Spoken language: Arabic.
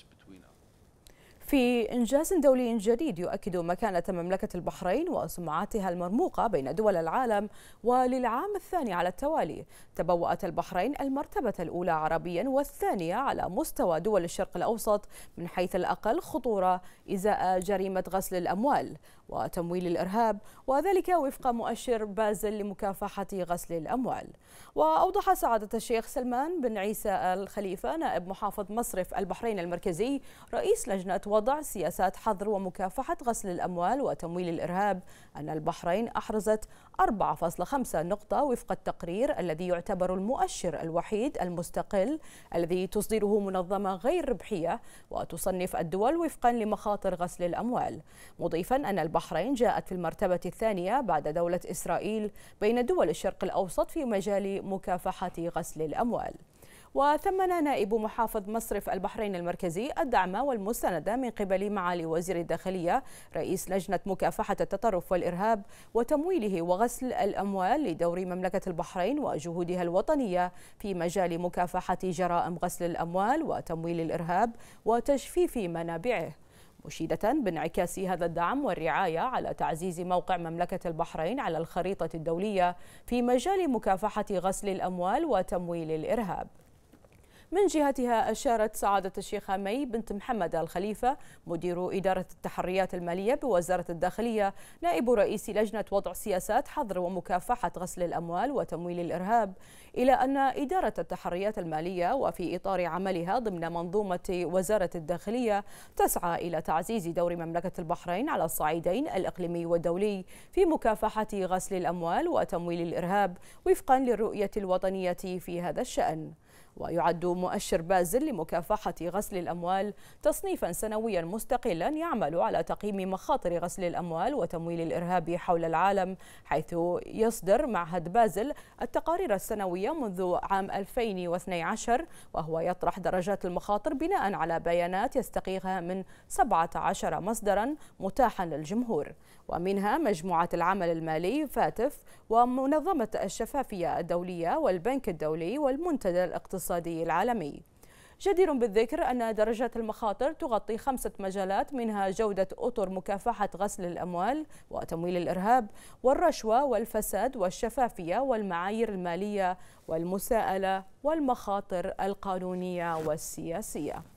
difference between في إنجاز دولي جديد يؤكد مكانة مملكة البحرين وسمعتها المرموقة بين دول العالم وللعام الثاني على التوالي تبوأت البحرين المرتبة الأولى عربيا والثانية على مستوى دول الشرق الأوسط من حيث الأقل خطورة إزاء جريمة غسل الأموال وتمويل الإرهاب وذلك وفق مؤشر بازل لمكافحة غسل الأموال وأوضح سعادة الشيخ سلمان بن عيسى الخليفة نائب محافظ مصرف البحرين المركزي رئيس لجنة وضع سياسات حظر ومكافحة غسل الأموال وتمويل الإرهاب أن البحرين أحرزت 4.5 نقطة وفق التقرير الذي يعتبر المؤشر الوحيد المستقل الذي تصدره منظمة غير ربحية وتصنف الدول وفقا لمخاطر غسل الأموال مضيفا أن البحرين جاءت في المرتبة الثانية بعد دولة إسرائيل بين دول الشرق الأوسط في مجال مكافحة غسل الأموال وثمن نائب محافظ مصرف البحرين المركزي الدعم والمساندة من قبل معالي وزير الداخلية رئيس لجنة مكافحة التطرف والإرهاب وتمويله وغسل الأموال لدور مملكة البحرين وجهودها الوطنية في مجال مكافحة جرائم غسل الأموال وتمويل الإرهاب وتجفيف منابعه مشيدة بانعكاس هذا الدعم والرعاية على تعزيز موقع مملكة البحرين على الخريطة الدولية في مجال مكافحة غسل الأموال وتمويل الإرهاب من جهتها أشارت سعادة الشيخة مي بنت محمد الخليفة مدير إدارة التحريات المالية بوزارة الداخلية نائب رئيس لجنة وضع سياسات حظر ومكافحة غسل الأموال وتمويل الإرهاب إلى أن إدارة التحريات المالية وفي إطار عملها ضمن منظومة وزارة الداخلية تسعى إلى تعزيز دور مملكة البحرين على الصعيدين الإقليمي والدولي في مكافحة غسل الأموال وتمويل الإرهاب وفقا للرؤية الوطنية في هذا الشأن ويعد مؤشر بازل لمكافحة غسل الأموال تصنيفا سنويا مستقلا يعمل على تقييم مخاطر غسل الأموال وتمويل الإرهاب حول العالم حيث يصدر معهد بازل التقارير السنوية منذ عام 2012 وهو يطرح درجات المخاطر بناء على بيانات يستقيها من 17 مصدرا متاحا للجمهور ومنها مجموعة العمل المالي فاتف ومنظمة الشفافية الدولية والبنك الدولي والمنتدى الاقتصادي الاقتصادي العالمي جدير بالذكر أن درجة المخاطر تغطي خمسة مجالات منها جودة أطر مكافحة غسل الأموال وتمويل الإرهاب والرشوة والفساد والشفافية والمعايير المالية والمساءلة والمخاطر القانونية والسياسية